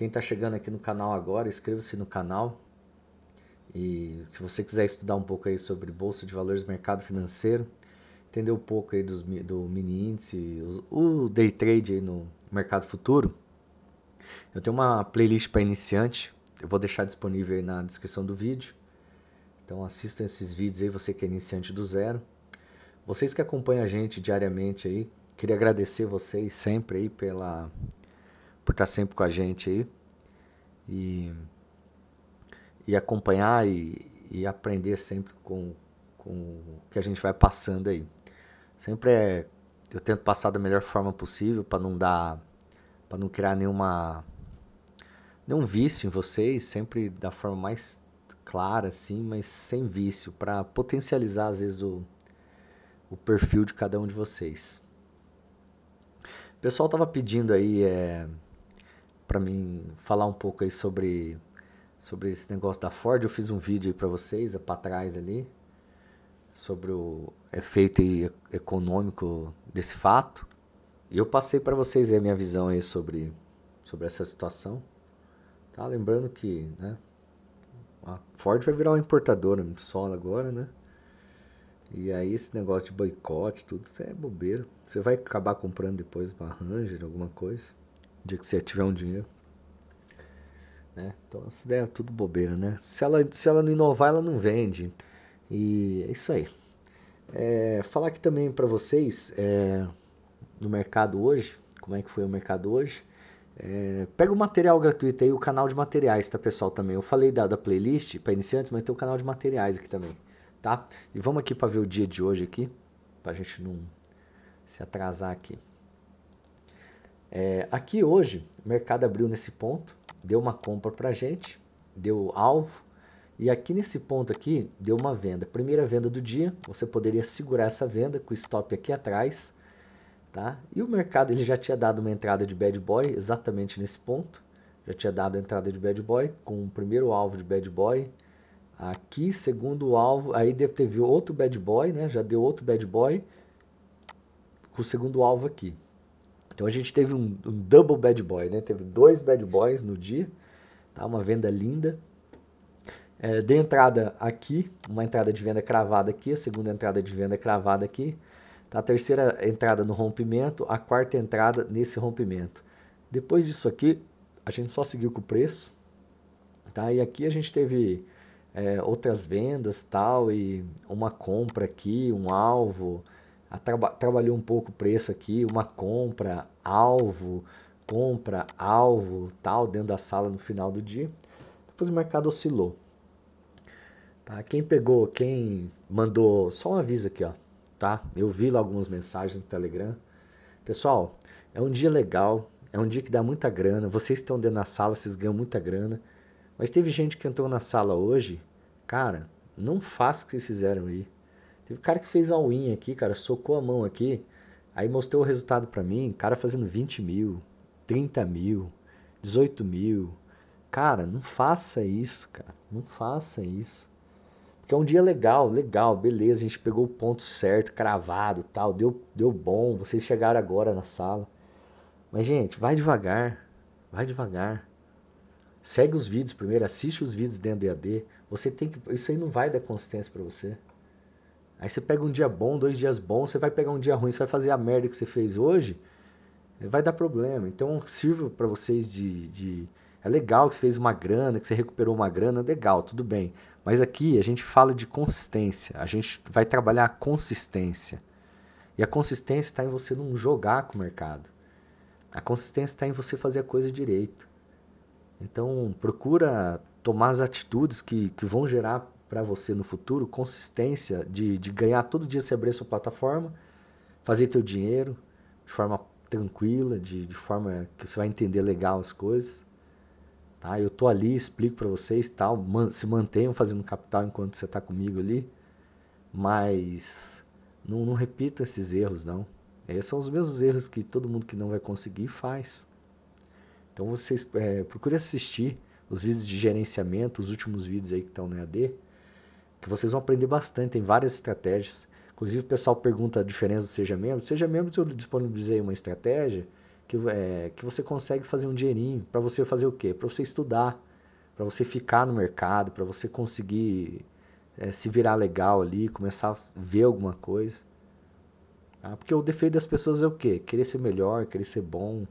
Quem está chegando aqui no canal agora, inscreva-se no canal. E se você quiser estudar um pouco aí sobre bolsa de valores, mercado financeiro, entender um pouco aí dos, do mini índice, o, o day trade aí no mercado futuro, eu tenho uma playlist para iniciante. Eu vou deixar disponível aí na descrição do vídeo. Então assistam esses vídeos aí, você que é iniciante do zero. Vocês que acompanham a gente diariamente aí, queria agradecer vocês sempre aí pela por estar sempre com a gente aí e, e acompanhar e, e aprender sempre com, com o que a gente vai passando aí. Sempre é, eu tento passar da melhor forma possível para não dar, para não criar nenhuma nenhum vício em vocês, sempre da forma mais clara assim, mas sem vício, para potencializar às vezes o, o perfil de cada um de vocês. O pessoal tava pedindo aí é, para mim falar um pouco aí sobre, sobre esse negócio da Ford. Eu fiz um vídeo aí para vocês, é para trás ali, sobre o efeito econômico desse fato. E eu passei para vocês a minha visão aí sobre, sobre essa situação. Tá? Lembrando que né, a Ford vai virar uma importadora solo agora, né? E aí esse negócio de boicote, tudo, isso é bobeira. Você vai acabar comprando depois uma Ranger, alguma coisa. O dia que você tiver um dinheiro. Né? Então essa ideia é tudo bobeira, né? Se ela, se ela não inovar, ela não vende. E é isso aí. É, falar aqui também para vocês é, no mercado hoje, como é que foi o mercado hoje. É, pega o material gratuito aí, o canal de materiais, tá pessoal? Também eu falei da, da playlist para iniciantes, mas tem o canal de materiais aqui também, tá? E vamos aqui para ver o dia de hoje aqui, para a gente não se atrasar aqui. É, aqui hoje, o mercado abriu nesse ponto, deu uma compra para a gente, deu alvo, e aqui nesse ponto aqui, deu uma venda. Primeira venda do dia, você poderia segurar essa venda com o stop aqui atrás, tá? E o mercado ele já tinha dado uma entrada de bad boy exatamente nesse ponto, já tinha dado a entrada de bad boy com o primeiro alvo de bad boy, aqui, segundo alvo, aí teve outro bad boy, né? Já deu outro bad boy com o segundo alvo aqui. Então a gente teve um, um, double bad boy, né? Teve dois bad boys no dia, tá? Uma venda linda. É, dei entrada aqui, uma entrada de venda cravada aqui, a segunda entrada de venda cravada aqui, tá? A terceira entrada no rompimento, a quarta entrada nesse rompimento. Depois disso aqui, a gente só seguiu com o preço, tá? E aqui a gente teve é, outras vendas, tal, e uma compra aqui, um alvo, Traba trabalhou um pouco o preço aqui, uma compra, alvo, compra, alvo, tal, dentro da sala no final do dia. Depois o mercado oscilou. Tá? Quem pegou, quem mandou, só um aviso aqui, ó, tá? Eu vi lá algumas mensagens no Telegram. Pessoal, é um dia legal, é um dia que dá muita grana. Vocês estão dentro da sala, vocês ganham muita grana. Mas teve gente que entrou na sala hoje, cara, não faça o que vocês fizeram aí. Teve um cara que fez all in aqui, cara, socou a mão aqui, aí mostrou o resultado para mim, cara fazendo 20 mil, 30 mil, 18 mil. Cara, não faça isso, cara, não faça isso. Porque é um dia legal, legal, beleza, a gente pegou o ponto certo, cravado tal, deu, deu bom, vocês chegaram agora na sala. Mas, gente, vai devagar, vai devagar. Segue os vídeos primeiro, assiste os vídeos dentro do EAD. Você tem que, isso aí não vai dar consistência para você. Aí você pega um dia bom, dois dias bons, você vai pegar um dia ruim, você vai fazer a merda que você fez hoje, vai dar problema. Então, sirva para vocês de, de, É legal que você fez uma grana, que você recuperou uma grana, legal, tudo bem. Mas aqui a gente fala de consistência, a gente vai trabalhar a consistência. E a consistência está em você não jogar com o mercado. A consistência está em você fazer a coisa direito. Então, procura tomar as atitudes que, que vão gerar para você no futuro consistência de, de ganhar todo dia se abrir a sua plataforma, fazer teu dinheiro de forma tranquila, de, de forma que você vai entender legal as coisas. Tá? Eu tô ali, explico para vocês, tal, man, se mantenham fazendo capital enquanto você está comigo ali, mas não, não repita esses erros não. Esses são os mesmos erros que todo mundo que não vai conseguir faz. Então vocês é, procure assistir os vídeos de gerenciamento, os últimos vídeos aí que estão na EAD, que vocês vão aprender bastante, tem várias estratégias. Inclusive, o pessoal pergunta a diferença do Seja Membro. Seja Membro, eu disponibilizei uma estratégia que, é, que você consegue fazer um dinheirinho. Para você fazer o quê? Para você estudar, para você ficar no mercado, para você conseguir é, se virar legal ali, começar a ver alguma coisa. Tá? Porque o defeito das pessoas é o quê? Querer ser melhor, querer ser bom.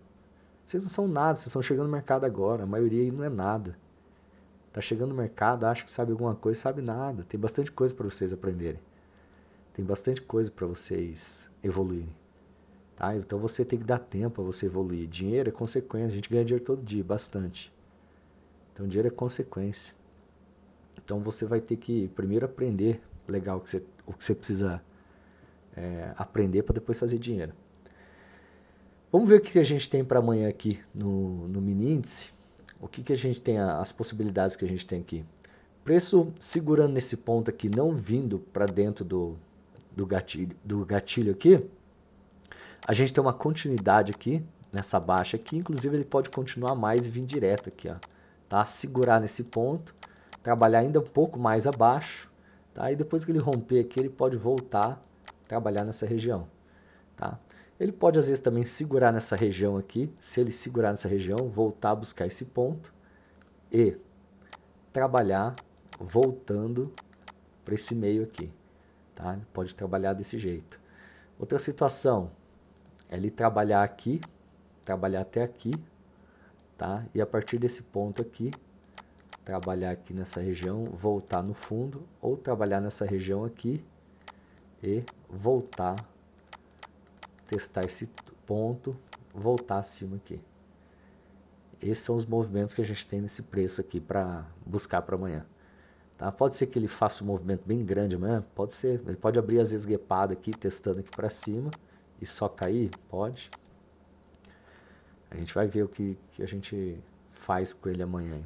Vocês não são nada, vocês estão chegando no mercado agora. A maioria aí não é nada. Tá chegando no mercado, acha que sabe alguma coisa, sabe nada. Tem bastante coisa para vocês aprenderem. Tem bastante coisa para vocês evoluírem. Tá? Então você tem que dar tempo a você evoluir. Dinheiro é consequência. A gente ganha dinheiro todo dia, bastante. Então dinheiro é consequência. Então você vai ter que primeiro aprender legal o que você, o que você precisa é, aprender para depois fazer dinheiro. Vamos ver o que a gente tem para amanhã aqui no, no mini índice o que, que a gente tem, as possibilidades que a gente tem aqui. Preço segurando nesse ponto aqui, não vindo para dentro do, do, gatilho, do gatilho aqui, a gente tem uma continuidade aqui, nessa baixa aqui, inclusive ele pode continuar mais e vir direto aqui, ó, tá? Segurar nesse ponto, trabalhar ainda um pouco mais abaixo, tá? E depois que ele romper aqui, ele pode voltar a trabalhar nessa região, tá? Ele pode às vezes também segurar nessa região aqui, se ele segurar nessa região, voltar a buscar esse ponto e trabalhar voltando para esse meio aqui. Tá? Ele pode trabalhar desse jeito. Outra situação é ele trabalhar aqui, trabalhar até aqui, tá? e a partir desse ponto aqui, trabalhar aqui nessa região, voltar no fundo, ou trabalhar nessa região aqui e voltar testar esse ponto, voltar acima aqui. Esses são os movimentos que a gente tem nesse preço aqui para buscar para amanhã. Tá? Pode ser que ele faça um movimento bem grande amanhã, pode ser. Ele pode abrir às vezes guepado aqui, testando aqui para cima e só cair, pode. A gente vai ver o que, que a gente faz com ele amanhã. Hein?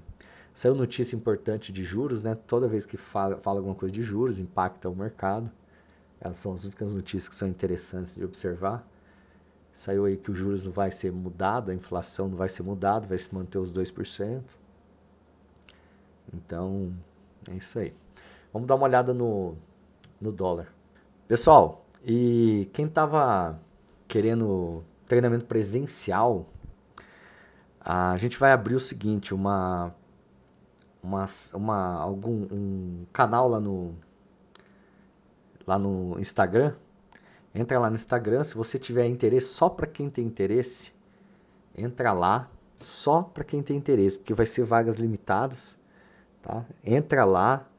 Saiu notícia importante de juros, né? Toda vez que fala, fala alguma coisa de juros, impacta o mercado. Elas são as únicas notícias que são interessantes de observar. Saiu aí que os juros não vai ser mudado, a inflação não vai ser mudada, vai se manter os 2%. Então, é isso aí. Vamos dar uma olhada no, no dólar. Pessoal, e quem estava querendo treinamento presencial, a gente vai abrir o seguinte, uma uma, uma algum um canal lá no lá no Instagram Entra lá no Instagram, se você tiver interesse, só para quem tem interesse, entra lá só para quem tem interesse, porque vai ser vagas limitadas, tá? Entra lá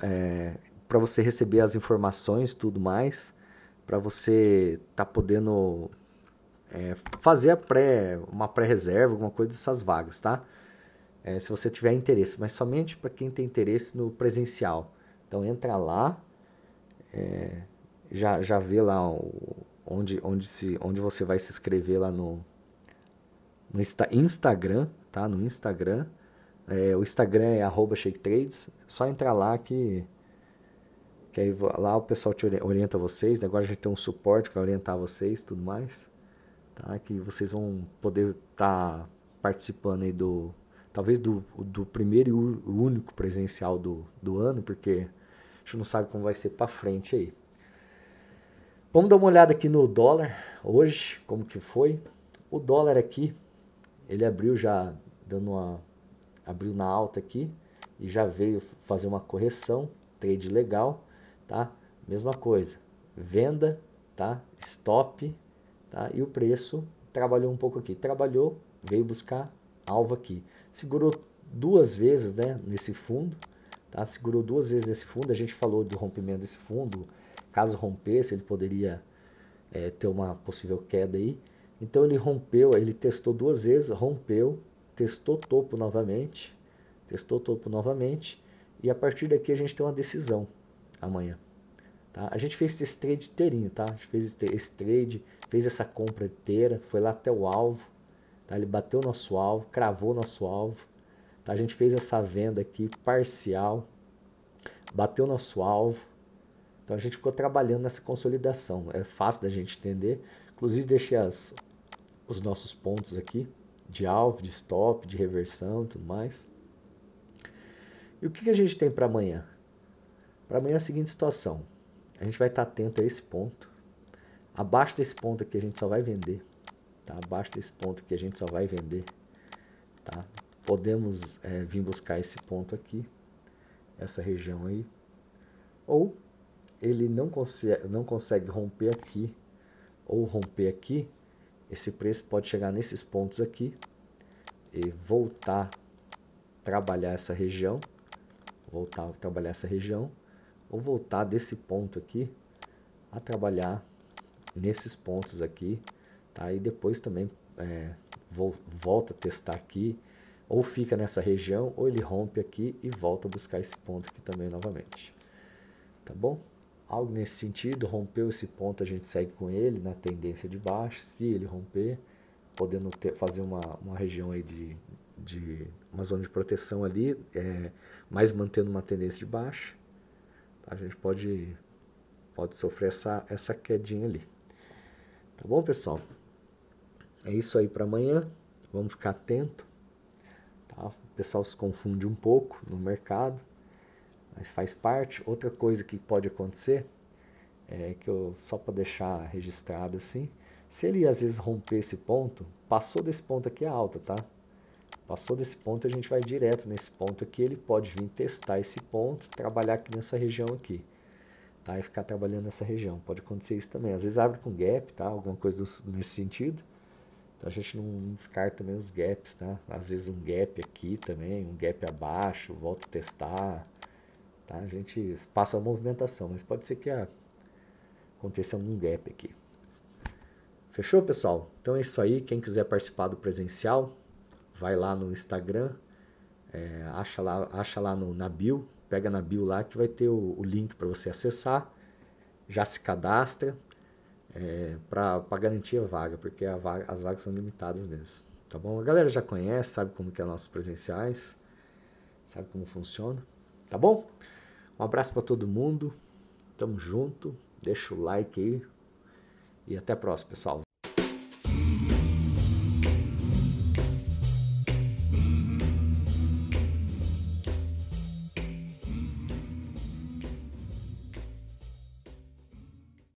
é, para você receber as informações, tudo mais, para você tá podendo é, fazer a pré, uma pré-reserva, alguma coisa dessas vagas, tá? É, se você tiver interesse, mas somente para quem tem interesse no presencial. Então entra lá. É, já, já vê lá onde, onde, se, onde você vai se inscrever lá no, no Insta, Instagram, tá? No Instagram. É, o Instagram é arroba shaketrades. Só entrar lá que, que aí, lá o pessoal te orienta vocês. Né? Agora a gente tem um suporte que vai orientar vocês tudo mais. Tá? Que vocês vão poder estar tá participando aí do... Talvez do, do primeiro e único presencial do, do ano, porque a gente não sabe como vai ser para frente aí. Vamos dar uma olhada aqui no dólar hoje, como que foi. O dólar aqui, ele abriu já dando uma abriu na alta aqui e já veio fazer uma correção, trade legal, tá? Mesma coisa. Venda, tá? Stop, tá? E o preço trabalhou um pouco aqui, trabalhou, veio buscar alvo aqui. Segurou duas vezes, né, nesse fundo, tá? Segurou duas vezes nesse fundo, a gente falou do rompimento desse fundo, caso rompesse, ele poderia é, ter uma possível queda aí. Então ele rompeu, ele testou duas vezes, rompeu, testou topo novamente, testou topo novamente, e a partir daqui a gente tem uma decisão amanhã. Tá? A gente fez esse trade inteirinho, tá? A gente fez esse trade, fez essa compra inteira, foi lá até o alvo, tá? ele bateu nosso alvo, cravou nosso alvo, tá? a gente fez essa venda aqui parcial, bateu nosso alvo, então a gente ficou trabalhando nessa consolidação. É fácil da gente entender. Inclusive deixei as, os nossos pontos aqui de alvo, de stop, de reversão e tudo mais. E o que, que a gente tem para amanhã? Para amanhã é a seguinte situação. A gente vai estar atento a esse ponto. Abaixo desse ponto aqui a gente só vai vender. Tá? Abaixo desse ponto aqui a gente só vai vender. Tá? Podemos é, vir buscar esse ponto aqui. Essa região aí. Ou ele não consegue, não consegue romper aqui ou romper aqui, esse preço pode chegar nesses pontos aqui e voltar trabalhar essa região, voltar a trabalhar essa região, ou voltar desse ponto aqui a trabalhar nesses pontos aqui, tá? E depois também é, volta a testar aqui, ou fica nessa região, ou ele rompe aqui e volta a buscar esse ponto aqui também novamente, tá bom? algo nesse sentido, rompeu esse ponto, a gente segue com ele na tendência de baixo, se ele romper, podendo ter, fazer uma, uma região aí de, de uma zona de proteção ali, é, mas mantendo uma tendência de baixo, a gente pode, pode sofrer essa, essa quedinha ali. Tá bom, pessoal? É isso aí para amanhã. Vamos ficar atento. Tá? O pessoal se confunde um pouco no mercado mas faz parte. Outra coisa que pode acontecer é que eu só para deixar registrado assim, se ele às vezes romper esse ponto, passou desse ponto aqui é alta, tá? Passou desse ponto, a gente vai direto nesse ponto aqui, ele pode vir testar esse ponto, trabalhar aqui nessa região aqui, tá? E ficar trabalhando nessa região, pode acontecer isso também. Às vezes abre com gap, tá? Alguma coisa nesse sentido. Então a gente não descarta também os gaps, tá? Às vezes um gap aqui também, um gap abaixo, volta a testar, Tá? A gente passa a movimentação, mas pode ser que a... aconteça algum gap aqui. Fechou, pessoal? Então é isso aí. Quem quiser participar do presencial, vai lá no Instagram, é, acha lá, acha lá no, na bio, pega na bio lá que vai ter o, o link para você acessar. Já se cadastra é, para garantir a vaga, porque a vaga, as vagas são limitadas mesmo. Tá bom? A galera já conhece, sabe como que é nossos presenciais, sabe como funciona. Tá bom? Um abraço para todo mundo. Tamo junto. Deixa o like aí. E até a próxima, pessoal.